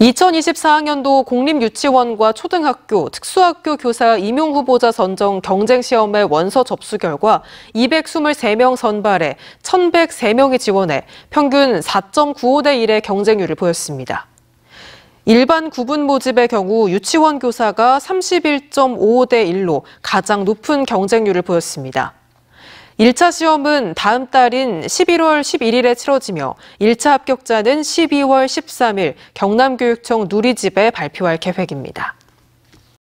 2024학년도 공립유치원과 초등학교, 특수학교 교사 임용 후보자 선정 경쟁 시험의 원서 접수 결과 223명 선발에 1,103명이 지원해 평균 4.95대 1의 경쟁률을 보였습니다. 일반 구분 모집의 경우 유치원 교사가 31.55대 1로 가장 높은 경쟁률을 보였습니다. 1차 시험은 다음 달인 11월 11일에 치러지며 1차 합격자는 12월 13일 경남교육청 누리집에 발표할 계획입니다.